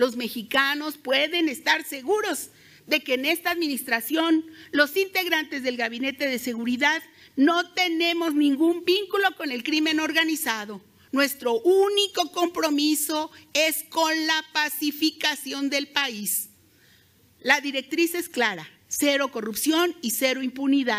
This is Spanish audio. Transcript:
los mexicanos pueden estar seguros de que en esta administración los integrantes del Gabinete de Seguridad no tenemos ningún vínculo con el crimen organizado. Nuestro único compromiso es con la pacificación del país. La directriz es clara, cero corrupción y cero impunidad.